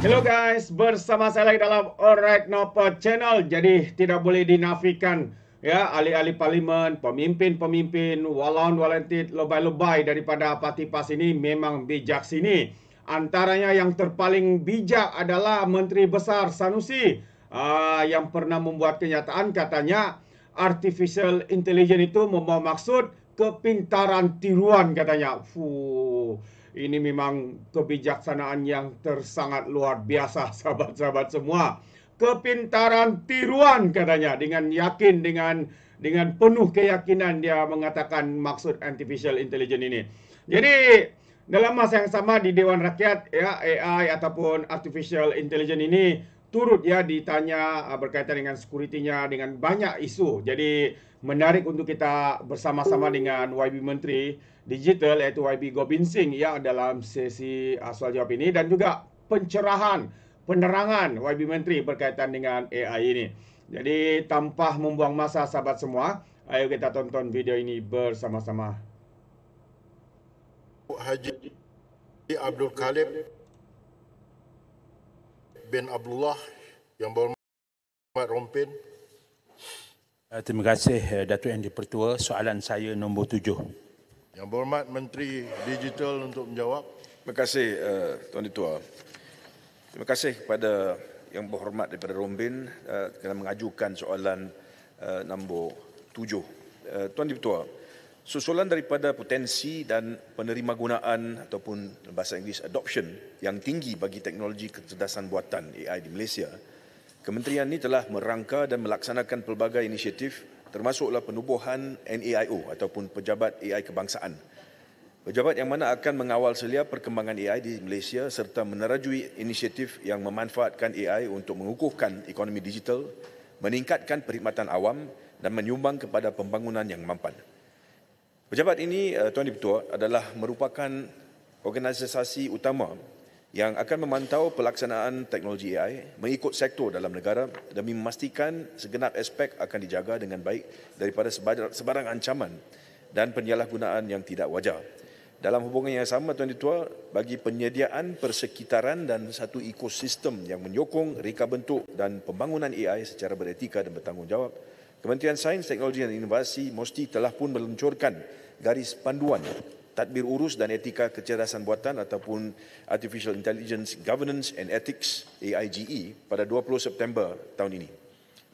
Hello guys, bersama saya lagi dalam Alright Nopo Channel. Jadi tidak boleh dinafikan ya ahli-ahli parlimen, pemimpin-pemimpin walaun walentit lebay-lebay daripada Parti PAS ini memang bijak sini. Antaranya yang terpaling bijak adalah Menteri Besar Sanusi uh, yang pernah membuat kenyataan katanya artificial intelligence itu membawa maksud kepintaran tiruan katanya. Fuh. Ini memang kebijaksanaan yang tersangat luar biasa sahabat-sahabat semua. Kepintaran tiruan katanya dengan yakin dengan dengan penuh keyakinan dia mengatakan maksud artificial intelligence ini. Jadi dalam masa yang sama di Dewan Rakyat ya AI ataupun artificial intelligence ini turut ya ditanya ah, berkaitan dengan sekuritinya dengan banyak isu. Jadi menarik untuk kita bersama-sama dengan YB Menteri Digital iaitu YB Gobind Singh ya dalam sesi uh, soal jawab ini dan juga pencerahan penerangan YB Menteri berkaitan dengan AI ini. Jadi tanpa membuang masa sahabat semua, ayo kita tonton video ini bersama-sama. Haji Abdul Khalib bin Abdullah yang berhormat Rompin Eh, terima kasih eh, Datuk Yang Dipertua. Soalan saya nombor tujuh. Yang berhormat Menteri Digital untuk menjawab. Terima kasih eh, Tuan Ditua. Terima kasih kepada yang berhormat daripada Rombin kerana mengajukan soalan nombor tujuh. Tuan Ditua, susulan daripada potensi dan penerima gunaan ataupun bahasa Inggeris adoption yang tinggi bagi teknologi kecerdasan buatan AI di Malaysia Kementerian ini telah merangka dan melaksanakan pelbagai inisiatif termasuklah penubuhan NAIO ataupun Pejabat AI Kebangsaan. Pejabat yang mana akan mengawal selia perkembangan AI di Malaysia serta menerajui inisiatif yang memanfaatkan AI untuk mengukuhkan ekonomi digital, meningkatkan perkhidmatan awam dan menyumbang kepada pembangunan yang mampan. Pejabat ini, eh, Tuan Diputua, adalah merupakan organisasi utama yang akan memantau pelaksanaan teknologi AI mengikut sektor dalam negara demi memastikan segenap aspek akan dijaga dengan baik daripada sebarang ancaman dan penyalahgunaan yang tidak wajar. Dalam hubungan yang sama, Tuan Ditua, bagi penyediaan persekitaran dan satu ekosistem yang menyokong reka bentuk dan pembangunan AI secara beretika dan bertanggungjawab, Kementerian Sains, Teknologi dan Inovasi, mesti telah pun meluncurkan garis panduan tadbir urus dan etika kecerdasan buatan ataupun Artificial Intelligence Governance and Ethics AIGE pada 20 September tahun ini.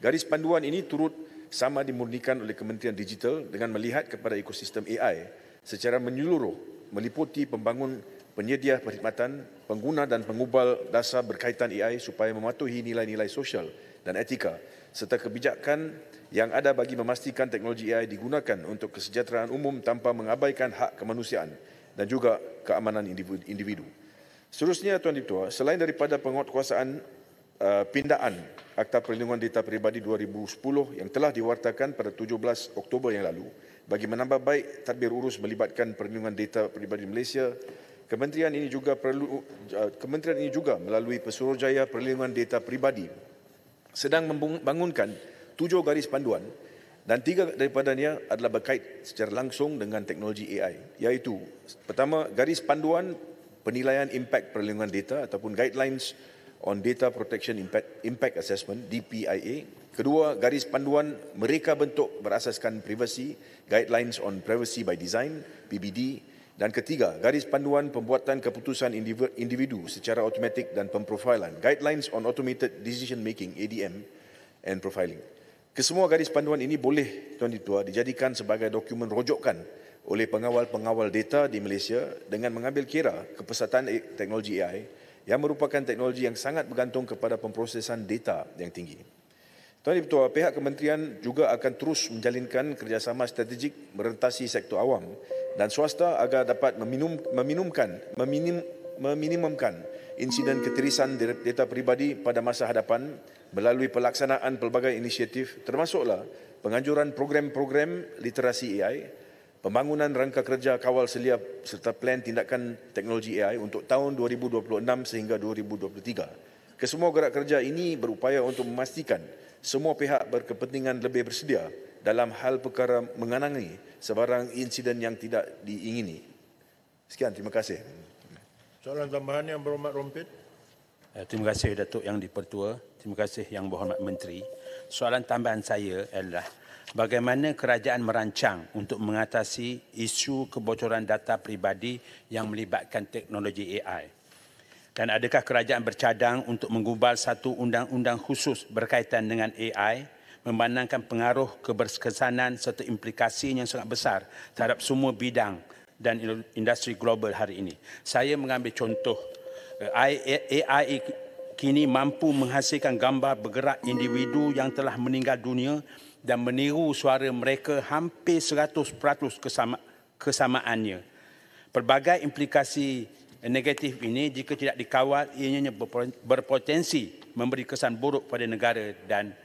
Garis panduan ini turut sama dimurnikan oleh Kementerian Digital dengan melihat kepada ekosistem AI secara menyeluruh meliputi pembangun penyedia perkhidmatan, pengguna dan pengubal dasar berkaitan AI supaya mematuhi nilai-nilai sosial dan etika serta kebijakan yang ada bagi memastikan teknologi AI digunakan untuk kesejahteraan umum tanpa mengabaikan hak kemanusiaan dan juga keamanan individu. Seterusnya Tuan Diputua, selain daripada penguatkuasaan uh, pindaan Akta Perlindungan Data Peribadi 2010 yang telah diwartakan pada 17 Oktober yang lalu bagi menambah baik tadbir urus melibatkan perlindungan data peribadi Malaysia, kementerian ini juga perlu uh, kementerian ini juga melalui Pesuruhjaya Perlindungan Data Peribadi sedang membangunkan tujuh garis panduan dan tiga daripadanya adalah berkait secara langsung dengan teknologi AI iaitu pertama garis panduan penilaian impak perlindungan data ataupun guidelines on data protection impact, impact assessment DPIA kedua garis panduan mereka bentuk berasaskan privasi guidelines on privacy by design PBD dan ketiga, garis panduan pembuatan keputusan individu secara automatik dan pemprofilan. Guidelines on Automated Decision Making, ADM, and Profiling. Kesemua garis panduan ini boleh, Tuan Ditua, dijadikan sebagai dokumen rojokan oleh pengawal-pengawal data di Malaysia dengan mengambil kira kepesatan teknologi AI yang merupakan teknologi yang sangat bergantung kepada pemprosesan data yang tinggi. Tuan Ditua, pihak kementerian juga akan terus menjalinkan kerjasama strategik merentasi sektor awam dan swasta agar dapat meminum, meminumkan, meminim, meminimumkan insiden ketirisan data peribadi pada masa hadapan melalui pelaksanaan pelbagai inisiatif termasuklah penganjuran program-program literasi AI, pembangunan rangka kerja kawal selia serta plan tindakan teknologi AI untuk tahun 2026 sehingga 2023. Kesemua gerak kerja ini berupaya untuk memastikan semua pihak berkepentingan lebih bersedia dalam hal perkara mengenangi sebarang insiden yang tidak diingini. Sekian, terima kasih. Soalan tambahan yang berhormat rompet. Eh, terima kasih Datuk Yang Dipertua. Terima kasih Yang Berhormat Menteri. Soalan tambahan saya adalah bagaimana kerajaan merancang untuk mengatasi isu kebocoran data peribadi yang melibatkan teknologi AI? Dan adakah kerajaan bercadang untuk menggubal satu undang-undang khusus berkaitan dengan AI? Memandangkan pengaruh keberkesanan serta implikasi yang sangat besar terhadap semua bidang dan industri global hari ini. Saya mengambil contoh eh, AI kini mampu menghasilkan gambar bergerak individu yang telah meninggal dunia dan meniru suara mereka hampir 100% kesama, kesamaannya. Pelbagai implikasi negatif ini jika tidak dikawal ianya berpotensi memberi kesan buruk pada negara dan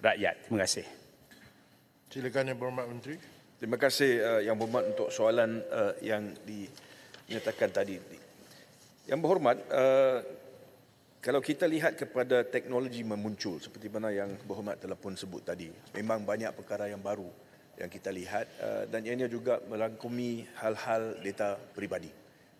rakyat. Terima kasih. Silakan Yang Berhormat Menteri. Terima kasih uh, Yang Berhormat untuk soalan uh, yang dinyatakan tadi. Yang Berhormat, uh, kalau kita lihat kepada teknologi memuncul seperti mana Yang Berhormat telah pun sebut tadi, memang banyak perkara yang baru yang kita lihat uh, dan ianya juga melangkumi hal-hal data peribadi.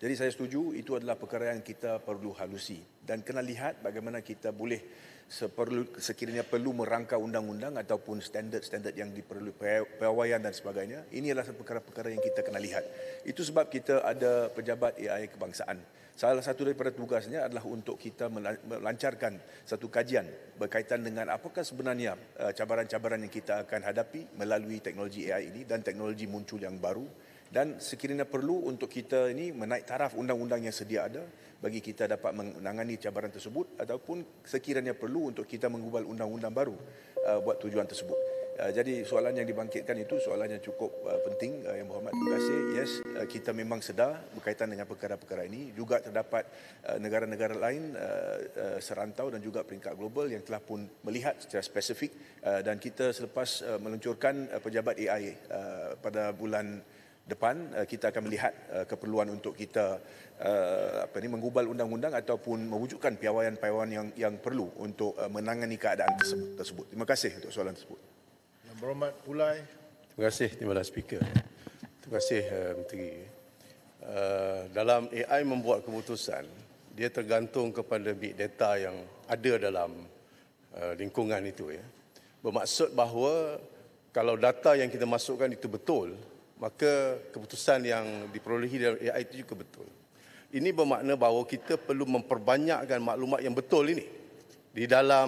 Jadi saya setuju itu adalah perkara yang kita perlu halusi dan kena lihat bagaimana kita boleh seperlu, sekiranya perlu merangka undang-undang ataupun standard-standard yang diperlukan, perawaian dan sebagainya. Ini adalah perkara-perkara yang kita kena lihat. Itu sebab kita ada pejabat AI kebangsaan. Salah satu daripada tugasnya adalah untuk kita melancarkan satu kajian berkaitan dengan apakah sebenarnya eh, cabaran-cabaran yang kita akan hadapi melalui teknologi AI ini dan teknologi muncul yang baru dan sekiranya perlu untuk kita ini menaik taraf undang-undang yang sedia ada bagi kita dapat menangani cabaran tersebut ataupun sekiranya perlu untuk kita mengubal undang-undang baru uh, buat tujuan tersebut. Uh, jadi soalan yang dibangkitkan itu soalan yang cukup uh, penting uh, yang Muhammad terima kasih. Yes, uh, kita memang sedar berkaitan dengan perkara-perkara ini juga terdapat uh, negara-negara lain uh, uh, serantau dan juga peringkat global yang telah pun melihat secara spesifik uh, dan kita selepas uh, meluncurkan uh, pejabat AI uh, pada bulan depan uh, kita akan melihat uh, keperluan untuk kita uh, apa ni mengubal undang-undang ataupun mewujudkan piawaian-piawaian yang yang perlu untuk menangani keadaan tersebut. tersebut. Terima kasih untuk soalan tersebut. Yang berhormat Pulai. Terima kasih Timbalan Speaker. Terima kasih Menteri. dalam AI membuat keputusan, dia tergantung kepada big data yang ada dalam lingkungan itu ya. Bermaksud bahawa kalau data yang kita masukkan itu betul, maka keputusan yang diperolehi dari AI itu juga betul. Ini bermakna bahawa kita perlu memperbanyakkan maklumat yang betul ini di dalam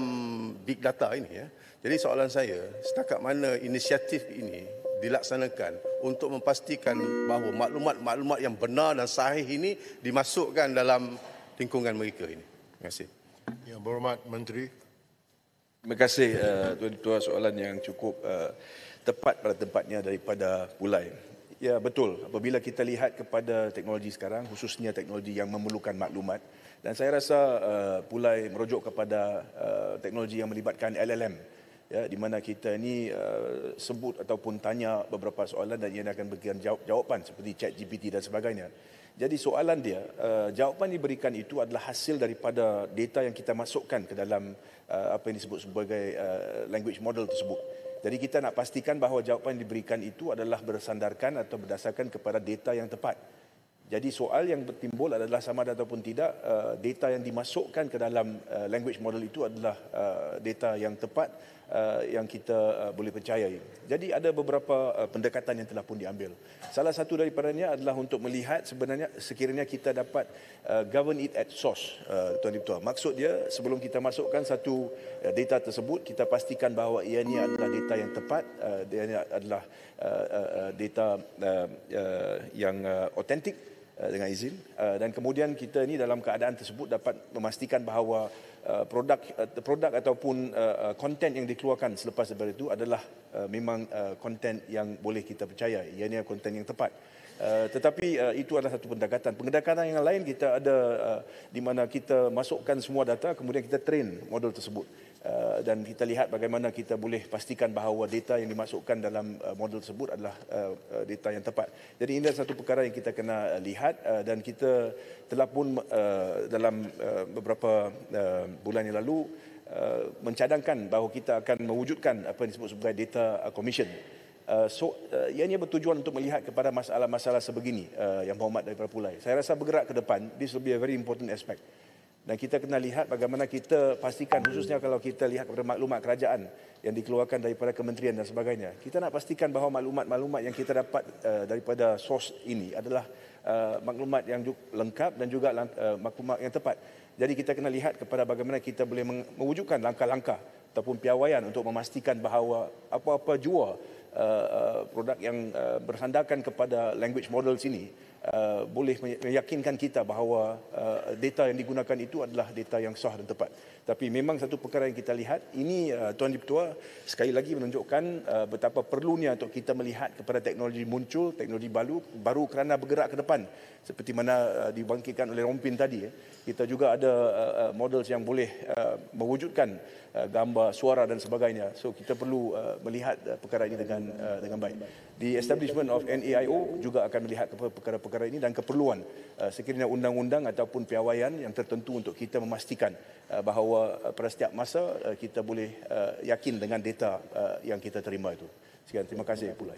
big data ini. Ya. Jadi soalan saya, setakat mana inisiatif ini dilaksanakan untuk memastikan bahawa maklumat-maklumat yang benar dan sahih ini dimasukkan dalam lingkungan mereka ini. Terima kasih. Yang berhormat Menteri, Terima kasih eh, tuan-tuan soalan yang cukup uh, tepat pada tempatnya daripada Pulai. Ya betul apabila kita lihat kepada teknologi sekarang khususnya teknologi yang memerlukan maklumat dan saya rasa uh, eh, Pulai merujuk kepada uh, teknologi yang melibatkan LLM ya di mana kita ini uh, sebut ataupun tanya beberapa soalan dan ia akan berikan jawab, jawapan seperti chat GPT dan sebagainya. Jadi soalan dia, uh, jawapan diberikan itu adalah hasil daripada data yang kita masukkan ke dalam uh, apa yang disebut sebagai uh, language model tersebut. Jadi kita nak pastikan bahawa jawapan yang diberikan itu adalah bersandarkan atau berdasarkan kepada data yang tepat. Jadi soal yang bertimbul adalah sama ada ataupun tidak uh, data yang dimasukkan ke dalam uh, language model itu adalah uh, data yang tepat uh, yang kita uh, boleh percayai. Jadi ada beberapa uh, pendekatan yang telah pun diambil. Salah satu daripadanya adalah untuk melihat sebenarnya sekiranya kita dapat uh, govern it at source, uh, Tuan Diputuan. Maksud dia sebelum kita masukkan satu uh, data tersebut, kita pastikan bahawa ia ini adalah data yang tepat, uh, ia ini adalah uh, uh, uh, data uh, uh, yang uh, authentic Eh, dengan izin eh, dan kemudian kita ni dalam keadaan tersebut dapat memastikan bahawa eh, produk produk ataupun konten yang dikeluarkan selepas daripada itu adalah memang konten yang boleh kita percaya ianya konten yang tepat tetapi itu adalah satu pendekatan pendekatan yang lain kita ada di mana kita masukkan semua data kemudian kita train model tersebut Eh, dan kita lihat bagaimana kita boleh pastikan bahawa data yang dimasukkan dalam eh, model tersebut adalah eh, data yang tepat. Jadi ini adalah satu perkara yang kita kena lihat dan kita telah pun dalam beberapa bulan yang lalu mencadangkan bahawa kita akan mewujudkan apa yang disebut sebagai data commission. So, ianya bertujuan untuk melihat kepada masalah-masalah sebegini yang berhormat daripada pulai. Saya rasa bergerak ke depan, this will be a very important aspect dan kita kena lihat bagaimana kita pastikan khususnya kalau kita lihat kepada maklumat kerajaan yang dikeluarkan daripada kementerian dan sebagainya kita nak pastikan bahawa maklumat-maklumat yang kita dapat uh, daripada source ini adalah uh, maklumat yang lengkap dan juga uh, maklumat yang tepat jadi kita kena lihat kepada bagaimana kita boleh mewujudkan langkah-langkah ataupun piawaian untuk memastikan bahawa apa-apa jua uh, produk yang uh, bersandarkan kepada language models ini Uh, boleh meyakinkan kita bahawa uh, data yang digunakan itu adalah data yang sah dan tepat tapi memang satu perkara yang kita lihat ini uh, tuan diputua sekali lagi menunjukkan uh, betapa perlunya untuk kita melihat kepada teknologi muncul teknologi baru baru kerana bergerak ke depan seperti mana uh, dibangkitkan oleh Rompin tadi eh. kita juga ada uh, uh model yang boleh uh, mewujudkan uh, gambar suara dan sebagainya so kita perlu uh, melihat uh, perkara ini dengan uh, dengan baik the establishment of NAIO juga akan melihat kepada perkara-perkara ini dan keperluan uh, sekiranya undang-undang ataupun piawaian yang tertentu untuk kita memastikan uh, bahawa bahawa eh, pada setiap masa eh, kita boleh eh, yakin dengan data yang kita terima itu. Sekian terima kasih pula.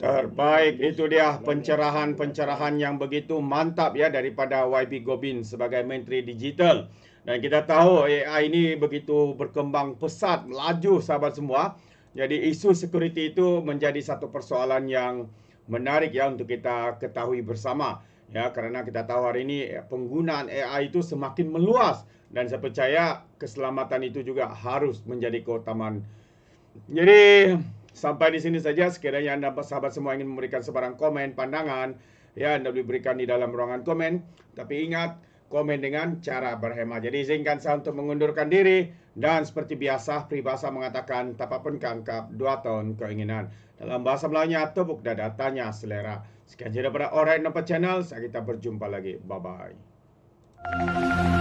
Terbaik itu dia pencerahan-pencerahan yang begitu mantap ya daripada YB Gobin sebagai Menteri Digital. Dan kita tahu AI ini begitu berkembang pesat, melaju. sahabat semua. Jadi isu security itu menjadi satu persoalan yang menarik ya untuk kita ketahui bersama ya kerana kita tahu hari ini eh, penggunaan AI itu semakin meluas dan saya percaya keselamatan itu juga harus menjadi keutamaan. Jadi sampai di sini saja sekiranya anda sahabat semua ingin memberikan sebarang komen pandangan ya anda boleh berikan di dalam ruangan komen tapi ingat komen dengan cara berhemat. Jadi izinkan saya untuk mengundurkan diri dan seperti biasa peribahasa mengatakan tak apa pun kangkap dua tahun keinginan. Dalam bahasa Melayunya tepuk dada tanya selera. Sekian daripada Orang Nampak Channel. Kita berjumpa lagi. Bye-bye.